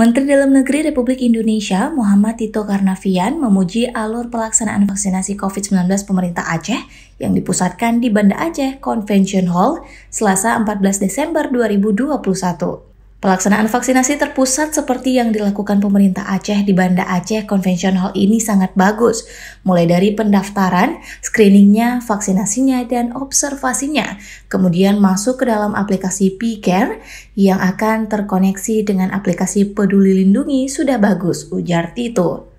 Menteri Dalam Negeri Republik Indonesia Muhammad Tito Karnavian memuji alur pelaksanaan vaksinasi COVID-19 pemerintah Aceh yang dipusatkan di Banda Aceh Convention Hall Selasa 14 Desember 2021. Pelaksanaan vaksinasi terpusat seperti yang dilakukan pemerintah Aceh di Banda Aceh Convention Hall ini sangat bagus, mulai dari pendaftaran, screeningnya, vaksinasinya, dan observasinya, kemudian masuk ke dalam aplikasi P-Care yang akan terkoneksi dengan aplikasi peduli lindungi sudah bagus, ujar Tito.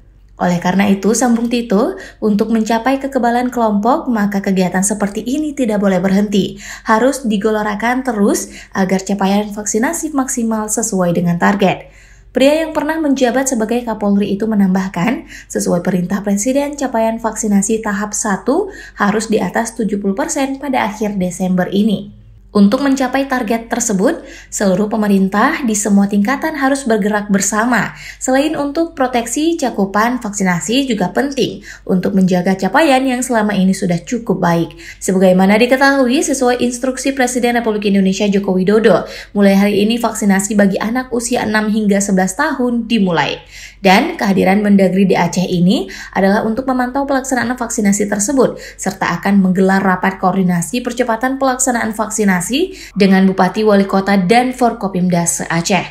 Oleh karena itu, sambung Tito, untuk mencapai kekebalan kelompok, maka kegiatan seperti ini tidak boleh berhenti. Harus digelorakan terus agar capaian vaksinasi maksimal sesuai dengan target. Pria yang pernah menjabat sebagai Kapolri itu menambahkan, sesuai perintah Presiden, capaian vaksinasi tahap 1 harus di atas 70% pada akhir Desember ini. Untuk mencapai target tersebut, seluruh pemerintah di semua tingkatan harus bergerak bersama. Selain untuk proteksi, cakupan vaksinasi juga penting untuk menjaga capaian yang selama ini sudah cukup baik. Sebagaimana diketahui sesuai instruksi Presiden Republik Indonesia Joko Widodo, mulai hari ini vaksinasi bagi anak usia 6 hingga 11 tahun dimulai. Dan kehadiran Mendagri di Aceh ini adalah untuk memantau pelaksanaan vaksinasi tersebut serta akan menggelar rapat koordinasi percepatan pelaksanaan vaksinasi koordinasi dengan Bupati Wali Kota dan Forkopimda aceh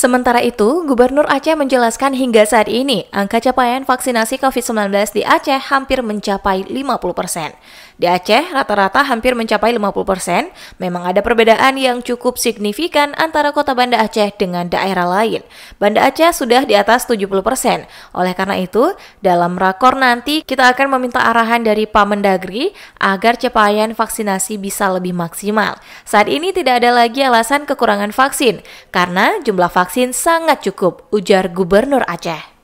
Sementara itu, Gubernur Aceh menjelaskan hingga saat ini, angka capaian vaksinasi COVID-19 di Aceh hampir mencapai 50 persen. Di Aceh, rata-rata hampir mencapai 50 persen, memang ada perbedaan yang cukup signifikan antara kota Banda Aceh dengan daerah lain. Banda Aceh sudah di atas 70 persen. Oleh karena itu, dalam rakor nanti kita akan meminta arahan dari Pak Mendagri agar capaian vaksinasi bisa lebih maksimal. Saat ini tidak ada lagi alasan kekurangan vaksin, karena jumlah vaksin vaksin sangat cukup, ujar Gubernur Aceh.